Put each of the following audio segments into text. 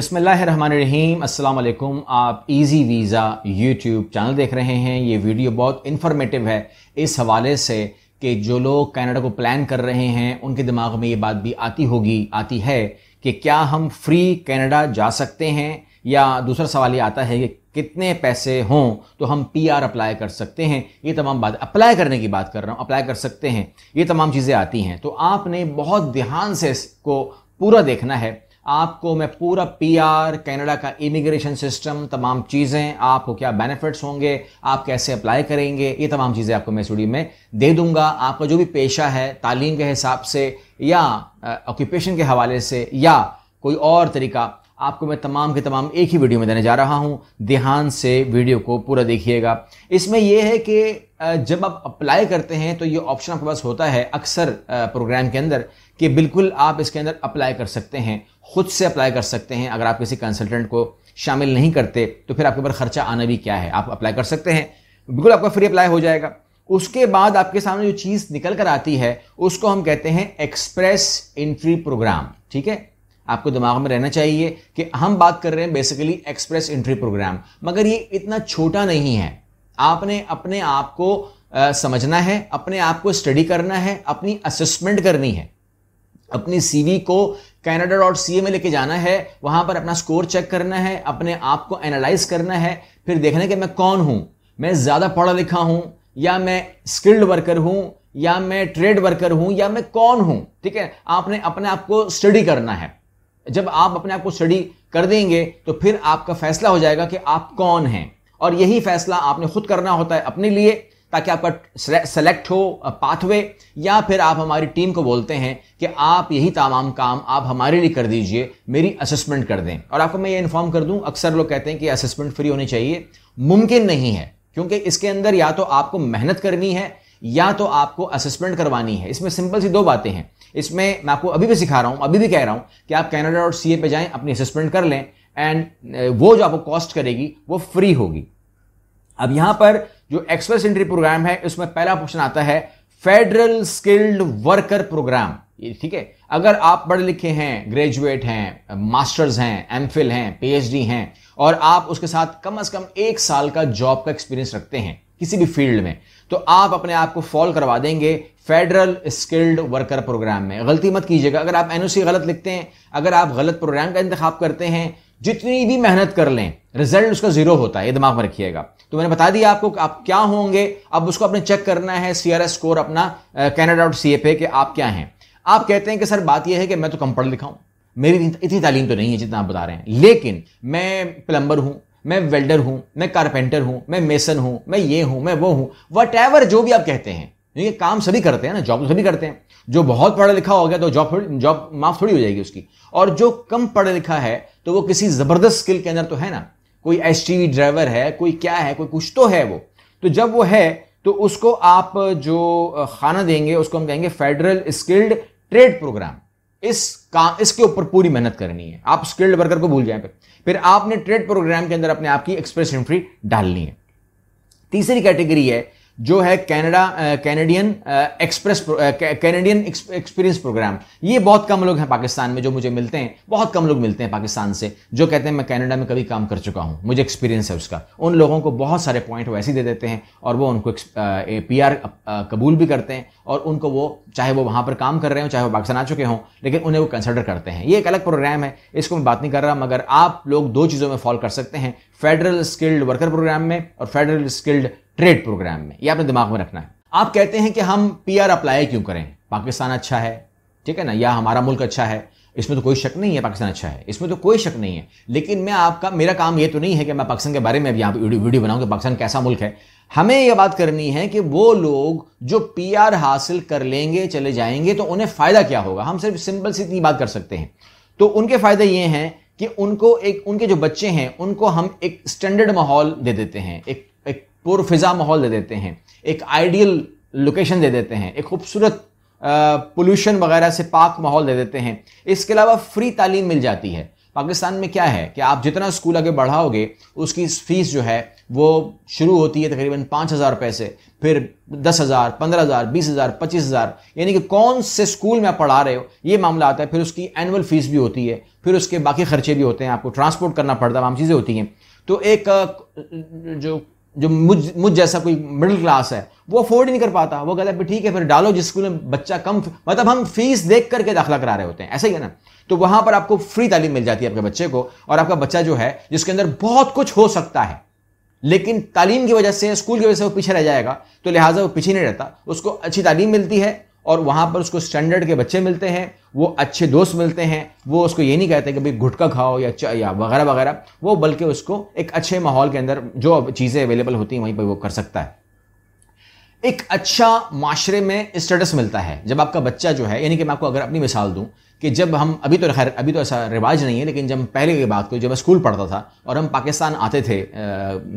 बसमीम अल्लाम आप इजी वीज़ा यूट्यूब चैनल देख रहे हैं ये वीडियो बहुत इन्फॉर्मेटिव है इस हवाले से कि जो लोग कनाडा को प्लान कर रहे हैं उनके दिमाग में ये बात भी आती होगी आती है कि क्या हम फ्री कनाडा जा सकते हैं या दूसरा सवाल ये आता है कि कितने पैसे हों तो हम पीआर अप्लाई कर सकते हैं ये तमाम बात अप्लाई करने की बात कर रहा हूँ अप्लाई कर सकते हैं ये तमाम चीज़ें आती हैं तो आपने बहुत ध्यान से इसको पूरा देखना है आपको मैं पूरा पीआर कनाडा का इमिग्रेशन सिस्टम तमाम चीज़ें आपको क्या बेनिफिट्स होंगे आप कैसे अप्लाई करेंगे ये तमाम चीज़ें आपको मैं स्टूडियो में दे दूंगा आपका जो भी पेशा है तालीम के हिसाब से या ऑक्यूपेशन के हवाले से या कोई और तरीका आपको मैं तमाम के तमाम एक ही वीडियो में देने जा रहा हूँ ध्यान से वीडियो को पूरा देखिएगा इसमें यह है कि जब आप अप्लाई करते हैं तो ये ऑप्शन आपके पास होता है अक्सर प्रोग्राम के अंदर कि बिल्कुल आप इसके अंदर अप्लाई कर सकते हैं खुद से अप्लाई कर सकते हैं अगर आप किसी कंसल्टेंट को शामिल नहीं करते तो फिर आपके ऊपर खर्चा आना भी क्या है आप अप्लाई कर सकते हैं बिल्कुल आपका फ्री अप्लाई हो जाएगा उसके बाद आपके सामने जो चीज़ निकल कर आती है उसको हम कहते हैं एक्सप्रेस एंट्री प्रोग्राम ठीक है आपको दिमाग में रहना चाहिए कि हम बात कर रहे हैं बेसिकली एक्सप्रेस एंट्री प्रोग्राम मगर ये इतना छोटा नहीं है आपने अपने आप को समझना है अपने आप को स्टडी करना है अपनी असेसमेंट करनी है अपनी सीवी को कैनेडा डॉट सी में लेके जाना है वहां पर अपना स्कोर चेक करना है अपने आप को एनालाइज करना है फिर देखना कि मैं कौन हूं मैं ज़्यादा पढ़ा लिखा हूं या मैं स्किल्ड वर्कर हूं या मैं ट्रेड वर्कर हूं या मैं कौन हूं ठीक है आपने अपने आप को स्टडी करना है जब आप अपने आप को स्टडी कर देंगे तो फिर आपका फैसला हो जाएगा कि आप कौन हैं और यही फैसला आपने खुद करना होता है अपने लिए ताकि आपका सेलेक्ट हो पाथवे या फिर आप हमारी टीम को बोलते हैं कि आप यही तमाम काम आप हमारे लिए कर दीजिए मेरी असेसमेंट कर दें और आपको मैं ये इन्फॉर्म कर दूं अक्सर लोग कहते हैं कि असेसमेंट फ्री होनी चाहिए मुमकिन नहीं है क्योंकि इसके अंदर या तो आपको मेहनत करनी है या तो आपको असेसमेंट करवानी है इसमें सिंपल सी दो बातें हैं इसमें मैं आपको अभी भी सिखा रहा हूँ अभी भी कह रहा हूँ कि आप कैनेडा डॉट सी ए पर जाएँ अपनी असेसमेंट कर लें एंड वो जो आपको कॉस्ट करेगी वो फ्री होगी अब यहाँ पर जो एक्सप्रेस एंट्री प्रोग्राम है उसमें पहला क्वेश्चन आता है फेडरल स्किल्ड वर्कर प्रोग्राम ठीक है अगर आप पढ़े लिखे हैं ग्रेजुएट हैं मास्टर्स हैं एम फिल हैं पी हैं और आप उसके साथ कम अज कम एक साल का जॉब का एक्सपीरियंस रखते हैं किसी भी फील्ड में तो आप अपने आप को फॉल करवा देंगे फेडरल स्किल्ड वर्कर प्रोग्राम में गलती मत कीजिएगा अगर आप एनओसी गलत लिखते हैं अगर आप गलत प्रोग्राम का इंतख्या करते हैं जितनी भी मेहनत कर लें रिजल्ट उसका जीरो होता है ये दिमाग में रखिएगा तो मैंने बता दिया आपको आप क्या होंगे अब उसको अपने चेक करना है सीआरएस स्कोर अपना कैनेडा डॉट सी पे कि आप क्या हैं आप कहते हैं कि सर बात यह है कि मैं तो कम पढ़ लिखा हूं मेरी इतनी तालीम तो नहीं है जितना आप बता रहे हैं लेकिन मैं प्लम्बर हूं मैं वेल्डर हूं मैं कारपेंटर हूं मैं मेसन हूं मैं ये हूं मैं वो हूं वट एवर जो भी आप कहते हैं ये काम सभी करते हैं ना जॉब तो सभी करते हैं जो बहुत पढ़ा लिखा हो गया तो जॉब जॉब माफ थोड़ी हो जाएगी उसकी और जो कम पढ़ा लिखा है तो वो किसी ज़बरदस्त स्किल के अंदर तो है ना कोई एस ड्राइवर है कोई क्या है कोई कुछ तो है वो तो जब वो है तो उसको आप जो खाना देंगे उसको हम कहेंगे फेडरल स्किल्ड ट्रेड प्रोग्राम इस काम इसके ऊपर पूरी मेहनत करनी है आप स्किल्ड वर्कर को भूल जाए फिर आपने ट्रेड प्रोग्राम के अंदर अपने आपकी एक्सप्रेस एंट्री डालनी है तीसरी कैटेगरी है जो है Canada Canadian express Canadian experience program ये बहुत कम लोग हैं पाकिस्तान में जो मुझे मिलते हैं बहुत कम लोग मिलते हैं पाकिस्तान से जो कहते हैं मैं कनाडा में कभी काम कर चुका हूं मुझे एक्सपीरियंस है उसका उन लोगों को बहुत सारे पॉइंट वैसे दे देते हैं और वो उनको पी आर कबूल भी करते हैं और उनको वो चाहे वो वहाँ पर काम कर रहे हों चाहे वो पाकिस्तान आ चुके हों लेकिन उन्हें वो कंसिडर करते हैं ये एक अलग प्रोग्राम है इसको मैं बात नहीं कर रहा मगर आप लोग दो चीज़ों में फॉल कर सकते हैं फेडरल स्किल्ड वर्कर प्रोग्राम में और फेडरल स्किल्ड ट्रेड प्रोग्राम में ये आपने दिमाग में रखना है आप कहते हैं कि हम पी अप्लाई क्यों करें पाकिस्तान अच्छा है ठीक है ना या हमारा मुल्क अच्छा है इसमें तो कोई शक नहीं है पाकिस्तान अच्छा है इसमें तो कोई शक नहीं है लेकिन मैं आपका मेरा काम ये तो नहीं है कि मैं पाकिस्तान के बारे में अभी यहाँ वीडियो बनाऊँ कि पाकिस्तान कैसा मुल्क है हमें यह बात करनी है कि वो लोग जो पीआर हासिल कर लेंगे चले जाएंगे तो उन्हें फ़ायदा क्या होगा हम सिर्फ सिंपल सी इतनी बात कर सकते हैं तो उनके फ़ायदे ये हैं कि उनको एक उनके जो बच्चे हैं उनको हम एक स्टैंडर्ड माहौल दे देते हैं एक पुरफिज़ा माहौल दे देते हैं एक आइडियल लोकेशन दे देते हैं एक खूबसूरत पोल्यूशन वगैरह से पाक माहौल दे देते हैं इसके अलावा फ्री तालीम मिल जाती है पाकिस्तान में क्या है कि आप जितना स्कूल आगे बढ़ाओगे उसकी फ़ीस जो है वो शुरू होती है तकरीबन पाँच हज़ार रुपये से फिर दस हज़ार पंद्रह हज़ार बीस हज़ार पच्चीस हज़ार यानी कि कौन से स्कूल में आप पढ़ा रहे हो ये मामला आता है फिर उसकी एनुअल फ़ीस भी होती है फिर उसके बाकी खर्चे भी होते हैं आपको ट्रांसपोर्ट करना पड़ता है तमाम चीज़ें होती हैं तो एक जो जो मुझ मुझ जैसा कोई मिडिल क्लास है वो अफोर्ड ही नहीं कर पाता वो कहता है ठीक है फिर डालो जिस स्कूल में बच्चा कम मतलब हम फीस देख करके दाखिला करा रहे होते हैं ऐसा ही है ना तो वहां पर आपको फ्री तालीम मिल जाती है आपके बच्चे को और आपका बच्चा जो है जिसके अंदर बहुत कुछ हो सकता है लेकिन तालीम की वजह से स्कूल की वजह से वो पीछे रह जाएगा तो लिहाजा वो पीछे नहीं रहता उसको अच्छी तालीम मिलती है और वहाँ पर उसको स्टैंडर्ड के बच्चे मिलते हैं वो अच्छे दोस्त मिलते हैं वो उसको ये नहीं कहते कि भाई घुटका खाओ या या वगैरह वगैरह वो बल्कि उसको एक अच्छे माहौल के अंदर जो चीज़ें अवेलेबल होती हैं वहीं पर वो कर सकता है एक अच्छा माशरे में स्टेटस मिलता है जब आपका बच्चा जो है यानी कि मैं आपको अगर अपनी मिसाल दूँ कि जब हम अभी तो खैर अभी तो ऐसा रिवाज नहीं है लेकिन जब पहले की बात करूँ जब मैं स्कूल पढ़ता था और हम पाकिस्तान आते थे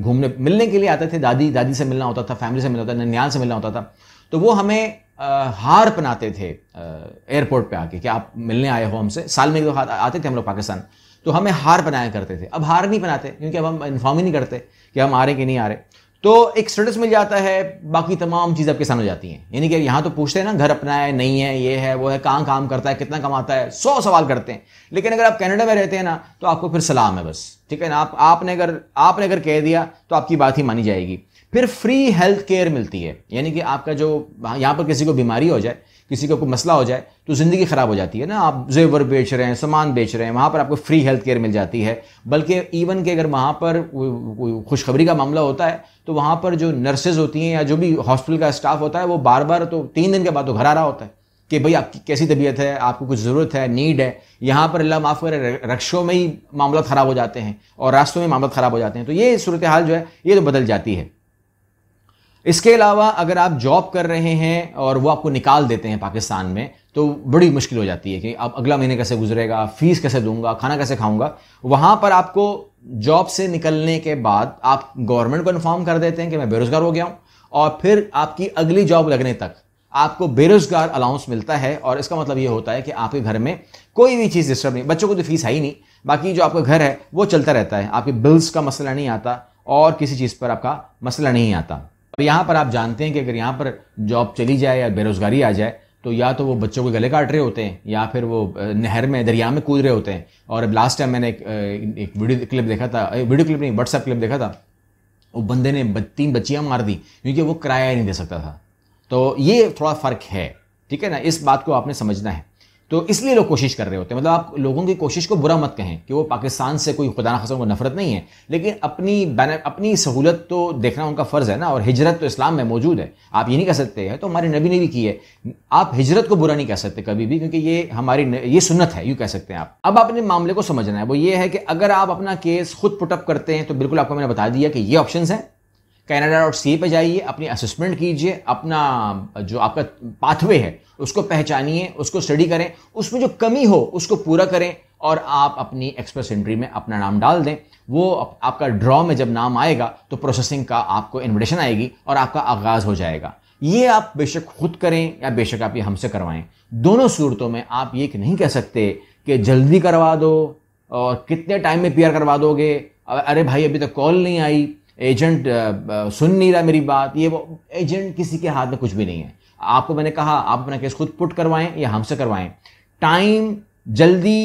घूमने मिलने के लिए आते थे दादी दादी से मिलना होता था फैमिली से मिलना होता था ननियाल से मिलना होता था तो वो हमें हार पनाते थे एयरपोर्ट पे आके कि आप मिलने आए हो हमसे साल में एक दो आते थे हम लोग पाकिस्तान तो हमें हार बनाया करते थे अब हार नहीं बनाते क्योंकि अब हम इन्फॉर्म ही नहीं करते कि हम आ रहे कि नहीं आ रहे तो एक स्टेटस मिल जाता है बाकी तमाम चीज़ आपके सामने हो जाती हैं यानी कि यहाँ तो पूछते हैं ना घर अपना है नहीं है ये है वो है कहाँ काम करता है कितना कमाता है सौ सवाल करते हैं लेकिन अगर आप कनाडा में रहते हैं ना तो आपको फिर सलाम है बस ठीक है ना आप आपने अगर आपने अगर कह दिया तो आपकी बात ही मानी जाएगी फिर फ्री हेल्थ केयर मिलती है यानी कि आपका जो यहाँ पर किसी को बीमारी हो जाए किसी को कोई मसला हो जाए तो ज़िंदगी ख़राब हो जाती है ना आप जेवर बेच रहे हैं सामान बेच रहे हैं वहाँ पर आपको फ्री हेल्थ केयर मिल जाती है बल्कि इवन के अगर वहाँ पर कोई खुशखबरी का मामला होता है तो वहाँ पर जो नर्सेज होती हैं या जो भी हॉस्पिटल का स्टाफ होता है वो बार बार तो तीन दिन के बाद तो घर आ रहा होता है कि भाई आपकी कैसी तबीयत है आपको कुछ ज़रूरत है नीड है यहाँ पर अल्लाह माफ़ करें रक्षों में ही मामला ख़राब हो जाते हैं और रास्तों में मामला ख़राब हो जाते हैं तो ये सूरत हाल जो है ये तो बदल जाती है इसके अलावा अगर आप जॉब कर रहे हैं और वो आपको निकाल देते हैं पाकिस्तान में तो बड़ी मुश्किल हो जाती है कि आप अगला महीने कैसे गुजरेगा फीस कैसे दूंगा खाना कैसे खाऊंगा वहाँ पर आपको जॉब से निकलने के बाद आप गवर्नमेंट को इन्फॉर्म कर देते हैं कि मैं बेरोज़गार हो गया हूँ और फिर आपकी अगली जॉब लगने तक आपको बेरोजगार अलाउंस मिलता है और इसका मतलब ये होता है कि आपके घर में कोई भी चीज़ डिस्टर्ब नहीं बच्चों को तो फीस है ही नहीं बाकी जो आपका घर है वो चलता रहता है आपके बिल्स का मसला नहीं आता और किसी चीज़ पर आपका मसला नहीं आता और यहाँ पर आप जानते हैं कि अगर यहाँ पर जॉब चली जाए या बेरोज़गारी आ जाए तो या तो वो बच्चों के गले काट रहे होते हैं या फिर वो नहर में दरिया में कूद रहे होते हैं और अब लास्ट टाइम मैंने एक एक वीडियो क्लिप देखा था वीडियो क्लिप नहीं व्हाट्सएप क्लिप देखा था वो बंदे ने तीन बच्चियाँ मार दी क्योंकि वो किराया नहीं दे सकता था तो ये थोड़ा फ़र्क है ठीक है ना इस बात को आपने समझना है तो इसलिए लोग कोशिश कर रहे होते हैं मतलब आप लोगों की कोशिश को बुरा मत कहें कि वो पाकिस्तान से कोई खुदा खसम को नफरत नहीं है लेकिन अपनी अपनी सहूलत तो देखना उनका फ़र्ज़ है ना और हिजरत तो इस्लाम में मौजूद है आप ये नहीं कह सकते हैं तो हमारे नबी ने भी की है आप हिजरत को बुरा नहीं कह सकते कभी भी क्योंकि ये हमारी न, ये सुनत है यूँ कह सकते हैं आप अब अपने मामले को समझना है वो ये है कि अगर आप अपना केस खुद पुटअप करते हैं तो बिल्कुल आपको मैंने बता दिया कि ये ऑप्शन हैं कैनेडा डॉट सी पर जाइए अपनी असेसमेंट कीजिए अपना जो आपका पाथवे है उसको पहचानिए उसको स्टडी करें उसमें जो कमी हो उसको पूरा करें और आप अपनी एक्सप्रेस एंट्री में अपना नाम डाल दें वो आपका ड्रॉ में जब नाम आएगा तो प्रोसेसिंग का आपको इन्विटेशन आएगी और आपका आगाज़ हो जाएगा ये आप बेशक खुद करें या बेशक आप ये हमसे करवाएं दोनों सूरतों में आप ये नहीं कह सकते कि जल्दी करवा दो और कितने टाइम में पी करवा दोगे अरे भाई अभी तक तो कॉल नहीं आई एजेंट सुन नहीं रहा मेरी बात ये वो एजेंट किसी के हाथ में कुछ भी नहीं है आपको मैंने कहा आप अपना केस खुद पुट करवाएं या हमसे करवाएं टाइम जल्दी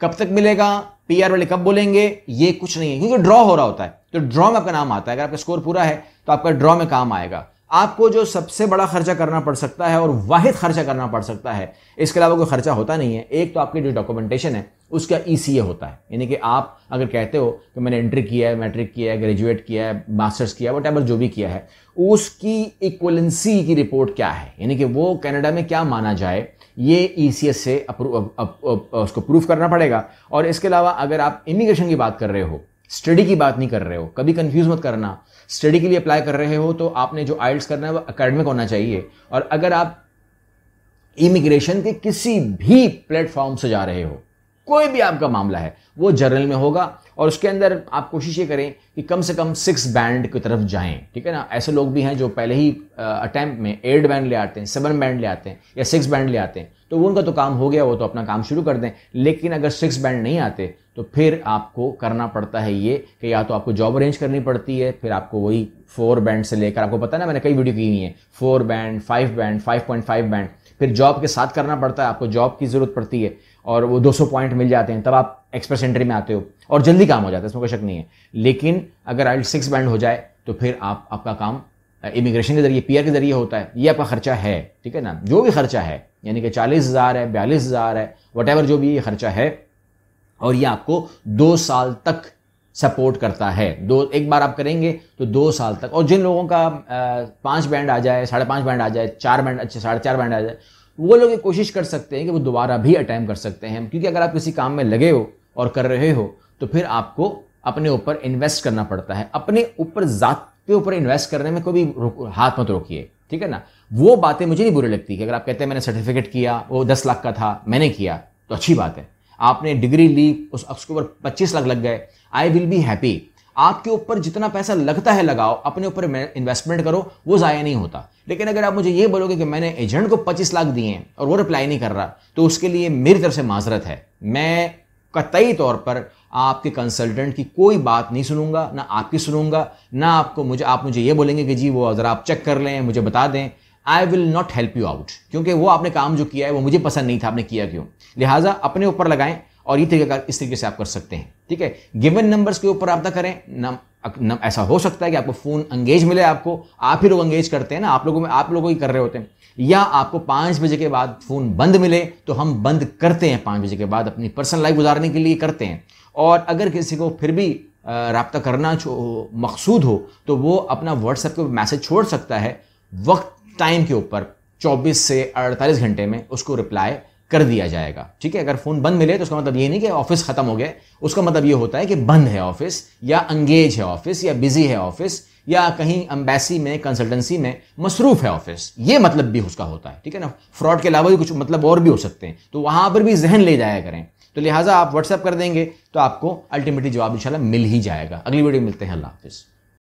कब तक मिलेगा पीआर वाले कब बोलेंगे ये कुछ नहीं है क्योंकि ड्रॉ हो रहा होता है तो ड्रॉ में आपका नाम आता है अगर आपका स्कोर पूरा है तो आपका ड्रॉ में काम आएगा आपको जो सबसे बड़ा खर्चा करना पड़ सकता है और वाहिद खर्चा करना पड़ सकता है इसके अलावा कोई खर्चा होता नहीं है एक तो आपकी जो डॉक्यूमेंटेशन है उसका ई e होता है यानी कि आप अगर कहते हो कि मैंने एंट्री किया है मैट्रिक किया है ग्रेजुएट किया है मास्टर्स किया है वट जो भी किया है उसकी इक्वलेंसी की रिपोर्ट क्या है यानी कि वो कनाडा में क्या माना जाए ये ई e से अप्रू, अप, अप, अप, उसको प्रूफ करना पड़ेगा और इसके अलावा अगर आप इमिग्रेशन की बात कर रहे हो स्टडी की बात नहीं कर रहे हो कभी कंफ्यूज मत करना स्टडी के लिए अप्लाई कर रहे हो तो आपने जो आइल्स करना है वो अकेडमिक होना चाहिए और अगर आप इमिग्रेशन के किसी भी प्लेटफॉर्म से जा रहे हो कोई भी आपका मामला है वो जर्नल में होगा और उसके अंदर आप कोशिश ये करें कि कम से कम सिक्स बैंड की तरफ जाएं ठीक है ना ऐसे लोग भी हैं जो पहले ही अटैम्प्ट में एट बैंड ले आते हैं सेवन बैंड ले आते हैं या सिक्स बैंड ले आते हैं तो उनका तो काम हो गया वो तो अपना काम शुरू कर दें लेकिन अगर सिक्स बैंड नहीं आते तो फिर आपको करना पड़ता है ये कि या तो आपको जॉब अरेंज करनी पड़ती है फिर आपको वही फोर बैंड से लेकर आपको पता है ना मैंने कई वीडियो की हुई है four band five band five point five band फिर जॉब के साथ करना पड़ता है आपको जॉब की ज़रूरत पड़ती है और वो 200 पॉइंट मिल जाते हैं तब आप एक्सप्रेस एंट्री में आते हो और जल्दी काम हो जाता है इसमें कोई शक नहीं है लेकिन अगर आइल सिक्स बैंड हो जाए तो फिर आप आपका काम इमिग्रेशन के जरिए पीआर के जरिए होता है ये आपका खर्चा है ठीक है ना जो भी खर्चा है यानी कि चालीस हज़ार है बयालीस हज़ार है वट जो भी ये खर्चा है और ये आपको दो साल तक सपोर्ट करता है दो एक बार आप करेंगे तो दो साल तक और जिन लोगों का पांच बैंड आ जाए साढ़े पांच बैंड आ जाए चार बैंड अच्छे साढ़े चार बैंड आ जाए वो लोग ये कोशिश कर सकते हैं कि वो दोबारा भी अटैम्प कर सकते हैं क्योंकि अगर आप किसी काम में लगे हो और कर रहे हो तो फिर आपको अपने ऊपर इन्वेस्ट करना पड़ता है अपने ऊपर ज़ात के ऊपर इन्वेस्ट करने में कभी हाथ मत रोकिए ठीक है ना वो बातें मुझे नहीं बुरी लगती कि अगर आप कहते हैं मैंने सर्टिफिकेट किया वो दस लाख का था मैंने किया तो अच्छी बात है आपने डिग्री ली उस अक्स के ऊपर पच्चीस लाख लग गए आई विल बी हैप्पी आपके ऊपर जितना पैसा लगता है लगाओ अपने ऊपर इन्वेस्टमेंट करो वो ज़ाया नहीं होता लेकिन अगर आप मुझे ये बोलोगे कि मैंने एजेंट को पच्चीस लाख दिए हैं और वो रिप्लाई नहीं कर रहा तो उसके लिए मेरी तरफ से माजरत है मैं कतई तौर पर आपके कंसल्टेंट की कोई बात नहीं सुनूंगा ना आपकी सुनूंगा ना आपको मुझे आप मुझे ये बोलेंगे कि जी वो अगर आप चेक कर लें मुझे बता दें I will not help you out क्योंकि वो आपने काम जो किया है वो मुझे पसंद नहीं था आपने किया क्यों लिहाजा अपने ऊपर लगाएं और ये तरीकेकार इस तरीके से आप कर सकते हैं ठीक है गिवन नंबर्स के ऊपर रब्ता करें नम, नम ऐसा हो सकता है कि आपको फ़ोन अंगेज मिले आपको आप ही लोग अंगेज करते हैं ना आप लोगों में आप लोगों ही कर रहे होते हैं या आपको पाँच बजे के बाद फ़ोन बंद मिले तो हम बंद करते हैं पाँच बजे के बाद अपनी पर्सनल लाइफ गुजारने के लिए करते हैं और अगर किसी को फिर भी रबता करना मकसूद हो तो वो अपना व्हाट्सएप पर मैसेज छोड़ सकता है वक्त टाइम के ऊपर 24 से 48 घंटे में उसको रिप्लाई कर दिया जाएगा ठीक है अगर फ़ोन बंद मिले तो उसका मतलब ये नहीं कि ऑफिस ख़त्म हो गया उसका मतलब ये होता है कि बंद है ऑफिस या अंगेज है ऑफिस या बिजी है ऑफिस या कहीं अम्बेसी में कंसल्टेंसी में मसरूफ़ है ऑफिस ये मतलब भी उसका होता है ठीक है ना फ्रॉड के अलावा भी कुछ मतलब और भी हो सकते हैं तो वहां पर भी जहन ले जाया करें तो लिहाजा आप व्हाट्सएप कर देंगे तो आपको अल्टीमेटली जवाब इंशाल्लाह मिल ही जाएगा अगली वीडियो मिलते हैं अल्लाह हाफिज़